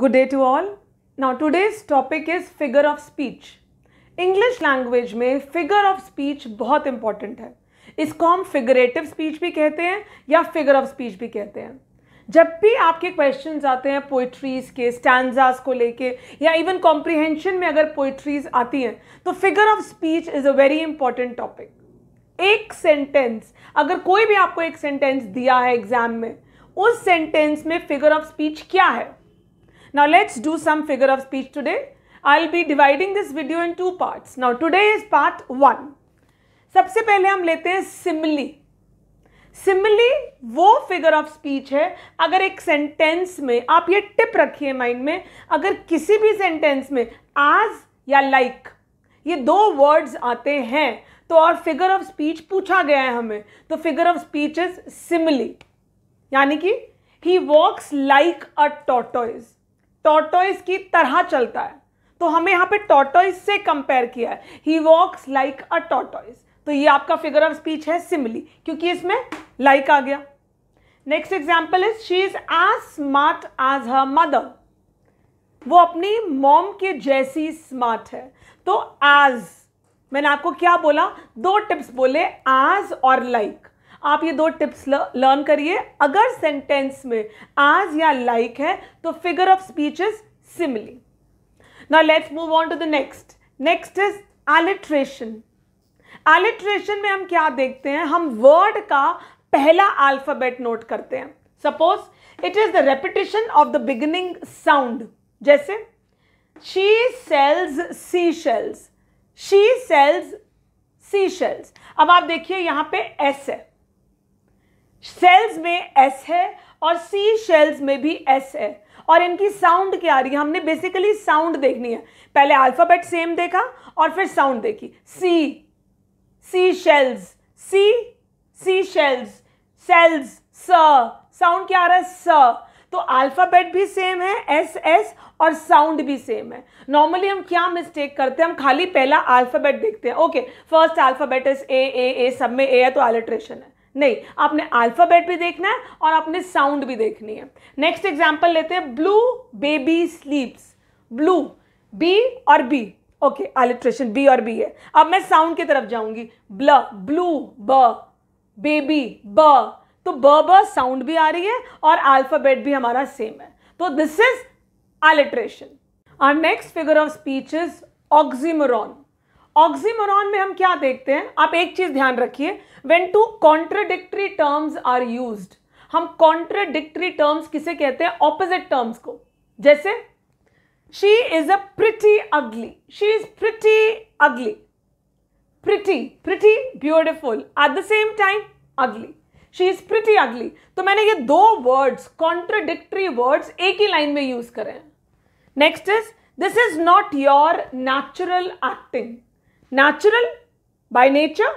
Good day to all. Now today's topic is figure of speech. English language में figure of speech बहुत important है इसको हम figurative speech भी कहते हैं या फिगर ऑफ स्पीच भी कहते हैं जब भी आपके क्वेश्चन आते हैं पोइट्रीज के स्टैंडाज को लेके या इवन कॉम्प्रिहेंशन में अगर पोइट्रीज आती हैं तो figure of speech is a very important topic एक सेंटेंस अगर कोई भी आपको एक सेंटेंस दिया है एग्जाम में उस सेंटेंस में फिगर ऑफ स्पीच क्या है Now let's do some figure of speech today. I'll be dividing this video in two parts. Now today is part one. सबसे पहले हम लेते हैं simile simile वो figure of speech है अगर एक sentence में आप ये tip रखिए mind में अगर किसी भी sentence में as या like, ये दो वर्ड्स आते हैं तो और फिगर ऑफ स्पीच पूछा गया है हमें तो figure of speech is simile यानी कि he walks like a tortoise tortoise की तरह चलता है तो हमें यहाँ पे टॉटोइस से कंपेयर किया है ही वॉक्स लाइक अ टॉटोइस तो ये आपका फिगर ऑफ स्पीच है सिमली क्योंकि इसमें लाइक like आ गया next example is she is as smart as her mother वो अपनी मॉम के जैसी स्मार्ट है तो एज मैंने आपको क्या बोला दो टिप्स बोले एज और लाइक आप ये दो टिप्स लर्न करिए अगर सेंटेंस में आज या लाइक like है तो figure of speech is simile ना let's move on to the next next is alliteration alliteration में हम क्या देखते हैं हम वर्ड का पहला अल्फ़ाबेट नोट करते हैं suppose it is the repetition of the beginning sound जैसे she sells sea shells she sells sea shells अब आप देखिए यहां पे एस है शेल्स में एस है और सी शेल्स में भी एस है और इनकी साउंड क्या आ रही है हमने बेसिकली साउंड देखनी है पहले अल्फ़ाबेट सेम देखा और फिर साउंड देखी sea sea shells sea sea shells sells s sound क्या आ रहा है स तो अल्फ़ाबेट भी सेम है एस एस और साउंड भी सेम है नॉर्मली हम क्या मिस्टेक करते हैं हम खाली पहला अल्फ़ाबेट देखते हैं okay first alphabet is A A A सब में ए है तो एलिट्रेशन है नहीं आपने अल्फ़ाबेट भी देखना है और आपने साउंड भी देखनी है नेक्स्ट एग्जाम्पल लेते हैं blue baby sleeps blue B और बी ओके अलिट्रेशन बी और बी है अब मैं साउंड की तरफ जाऊंगी ब्ल ब्लू ब बेबी ब तो ब ब साउंड भी आ रही है और अल्फ़ाबेट भी हमारा सेम है तो दिस इज अलिट्रेशन और next figure of speech is oxymoron oxymoron में हम क्या देखते हैं आप एक चीज ध्यान रखिए when two contradictory terms are use हम कॉन्ट्राडिक्टरी टर्म्स किसे कहते हैं ऑपोजिट टर्म्स को जैसे she is a pretty ugly she is pretty ugly pretty pretty beautiful at the same time ugly she is pretty ugly तो मैंने ये दो वर्ड्स कॉन्ट्रोडिक्ट्री वर्ड्स एक ही लाइन में यूज करें next is this is not your natural acting natural by nature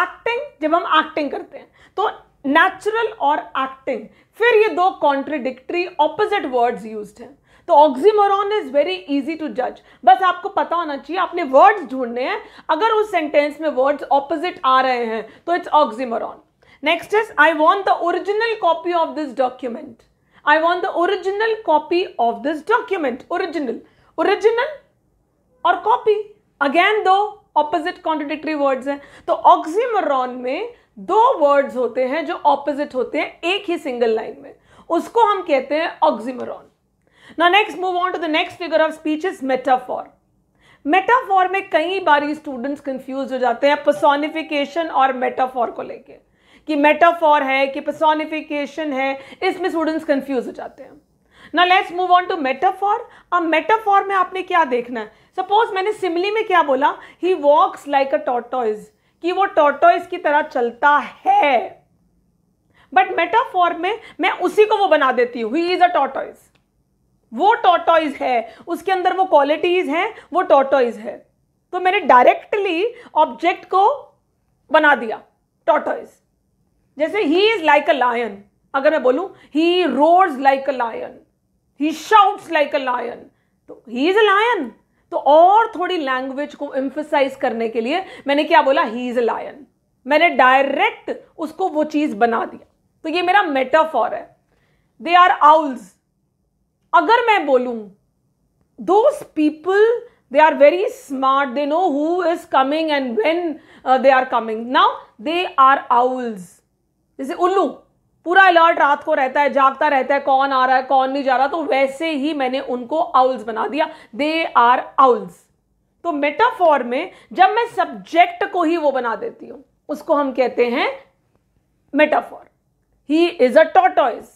acting जब हम एक्टिंग करते हैं तो नेचुरल और एक्टिंग फिर ये दो कॉन्ट्रडिक्टरी ऑपोजिट वर्ड्स यूज हैं तो oxymoron is very easy to जज बस आपको पता होना चाहिए आपने वर्ड्स ढूंढने हैं अगर उस सेंटेंस में वर्ड्स ऑपोजिट आ रहे हैं तो it's oxymoron next is I want the original copy of this document I want the original copy of this document original original और कॉपी अगेन दो ऑपोजिट कॉन्ट्रोडिक्टरी वर्ड्स हैं तो ऑक्सीमरॉन में दो वर्ड्स होते हैं जो ऑपोजिट होते हैं एक ही सिंगल लाइन में उसको हम कहते हैं ऑक्सीमरॉन ना next move on to the next figure of speech is metaphor metaphor में कई बार स्टूडेंट्स कंफ्यूज हो जाते हैं पर्सोनिफिकेशन और मेटाफॉर को लेके कि मेटाफॉर है कि पर्सोनिफिकेशन है इसमें स्टूडेंट्स कंफ्यूज हो जाते हैं ना let's move on to metaphor अब मेटाफॉर में आपने क्या देखना है सपोज मैंने सिमली में क्या बोला ही वॉक्स लाइक अ टोटोइज कि वो टोटोइज की तरह चलता है बट मेटाफॉर में मैं उसी को वो बना देती हूँ ही इज अ टोटोइज वो टोटोइज है उसके अंदर वो क्वालिटीज हैं वो टोटोइज है तो मैंने डायरेक्टली ऑब्जेक्ट को बना दिया टोटोइज जैसे he is like a lion अगर मैं बोलूं he roars like a lion he shouts like a lion तो ही इज अ लायन तो और थोड़ी लैंग्वेज को एम्फोसाइज करने के लिए मैंने क्या बोला ही इज अ लायन मैंने डायरेक्ट उसको वो चीज बना दिया तो ये मेरा मेटाफॉर है दे आर आउल्स अगर मैं बोलूं those people they are very smart they know who is coming and when they are coming now they are owls जैसे उल्लू पूरा अलर्ट रात को रहता है जागता रहता है कौन आ रहा है कौन नहीं जा रहा तो वैसे ही मैंने उनको आउल्स बना दिया दे आर आउल्स तो मेटाफॉर में जब मैं सब्जेक्ट को ही वो बना देती हूं उसको हम कहते हैं metaphor he is a tortoise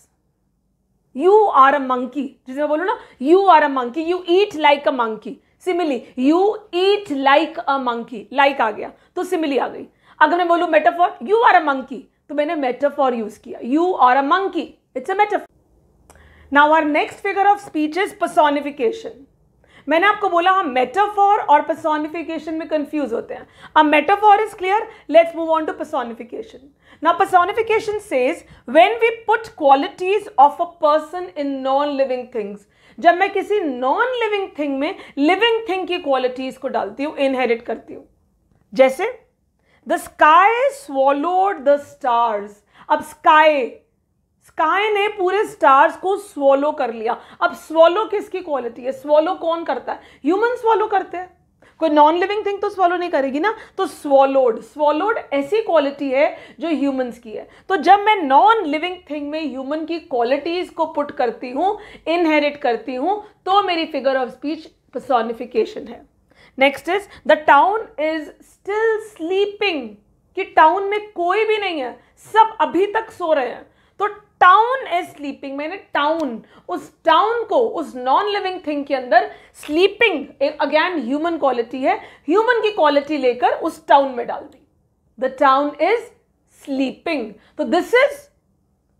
you are a monkey जिसे मैं बोलू ना you are a monkey you eat like a monkey simile you eat like a monkey like आ गया तो सिमिली आ गई अगर मैं बोलू metaphor you are a monkey तो मैंने मेटाफॉर यूज किया you are a monkey it's a metaphor now our next figure of speech is personification मैंने आपको बोला हम मेटाफॉर और पर्सोनिफिकेशन में कंफ्यूज होते हैं अब metaphor is clear let's move on to personification now personification says when we put qualities of a person in non living things जब मैं किसी नॉन लिविंग थिंग में लिविंग थिंग की क्वालिटीज को डालती हूं इनहेरिट करती हूं जैसे the sky swallowed the stars अब स्काई स्काई ने पूरे स्टार्स को स्वॉलो कर लिया अब स्वॉलो किसकी क्वालिटी है स्वॉलो कौन करता है ह्यूमन स्वॉलो करते हैं कोई नॉन लिविंग थिंग तो स्वॉलो नहीं करेगी ना तो स्वॉलोड स्वॉलोड ऐसी क्वालिटी है जो ह्यूमंस की है तो जब मैं नॉन लिविंग थिंग में ह्यूमन की क्वालिटीज को पुट करती हूँ इनहेरिट करती हूँ तो मेरी फिगर ऑफ स्पीच पर्सोनिफिकेशन है next is the town is still sleeping कि टाउन में कोई भी नहीं है सब अभी तक सो रहे हैं तो टाउन इज स्लीपिंग मैंने टाउन उस टाउन को उस नॉन लिविंग थिंग के अंदर स्लीपिंग अगेन ह्यूमन क्वालिटी है ह्यूमन की क्वालिटी लेकर उस टाउन में डाल दी द टाउन इज स्लीपिंग तो दिस इज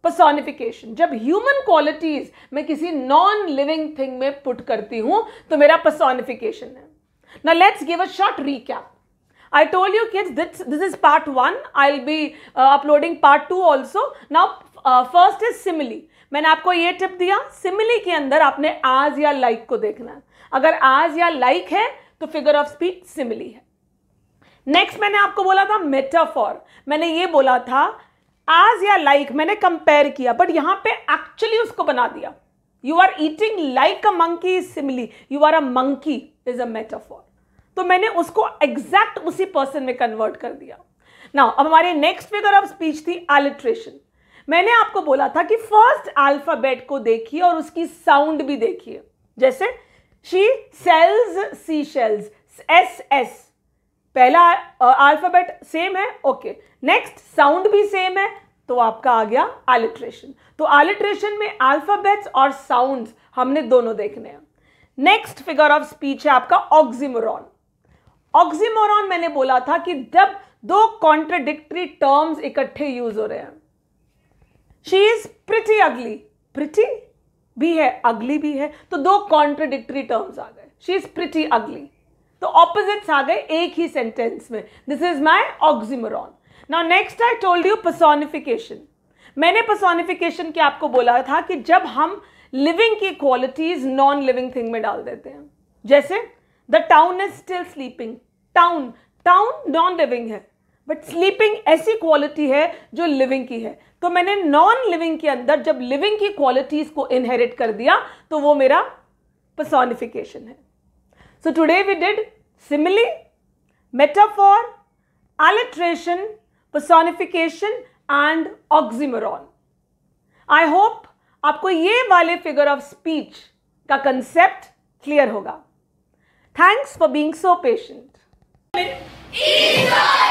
पर्सोनिफिकेशन जब ह्यूमन क्वालिटीज मैं किसी नॉन लिविंग थिंग में पुट करती हूं तो मेरा पर्सोनिफिकेशन है Now let's give a short recap. I told you kids this, this is part 1. I'll be uh, uploading part 2 also. Now uh, first is simile. मैंने आपको ये टिप दिया सिमिली के अंदर आपने आज या लाइक like को देखना है अगर आज या लाइक like है तो फिगर ऑफ स्पीच सिमिली है नेक्स्ट मैंने आपको बोला था मेटाफॉर मैंने ये बोला था आज या लाइक like, मैंने कंपेयर किया बट यहां पे एक्चुअली उसको बना दिया you are eating like a monkey is simile you are a monkey is a metaphor तो मैंने उसको एग्जैक्ट उसी पर्सन में कन्वर्ट कर दिया ना अब हमारे नेक्स्ट फिगर ऑफ स्पीच थी एलिट्रेशन मैंने आपको बोला था कि फर्स्ट अल्फाबेट को देखिए और उसकी साउंड भी देखिए जैसे she sells sea shells S S पहला अल्फाबेट सेम है ओके नेक्स्ट साउंड भी सेम है तो आपका आ गया एलिट्रेशन तो एलिट्रेशन में अल्फाबेट्स और साउंड्स हमने दोनों देखने हैं नेक्स्ट फिगर ऑफ स्पीच है आपका ऑक्सीमोरॉन ऑक्सीमोरॉन मैंने बोला था कि जब दो कॉन्ट्रडिक्टरी टर्म्स इकट्ठे यूज हो रहे हैं she is pretty ugly pretty भी है अगली भी है तो दो कॉन्ट्रडिक्टरी टर्म्स आ गए शी इज प्रिटी अगली तो ऑपोजिट्स आ गए एक ही सेंटेंस में this is my oxymoron now next I told you personification मैंने पर्सोनिफिकेशन के आपको बोला था कि जब हम लिविंग की क्वालिटीज नॉन लिविंग थिंग में डाल देते हैं जैसे the town is still sleeping town town non living है बट स्लीपिंग ऐसी क्वालिटी है जो लिविंग की है तो मैंने नॉन लिविंग के अंदर जब लिविंग की क्वालिटीज को इनहेरिट कर दिया तो वो मेरा पर्सोनिफिकेशन है so today we did simile metaphor alliteration personification and oxymoron. I hope आपको ये वाले फिगर ऑफ स्पीच का कंसेप्ट क्लियर होगा thanks for being so patient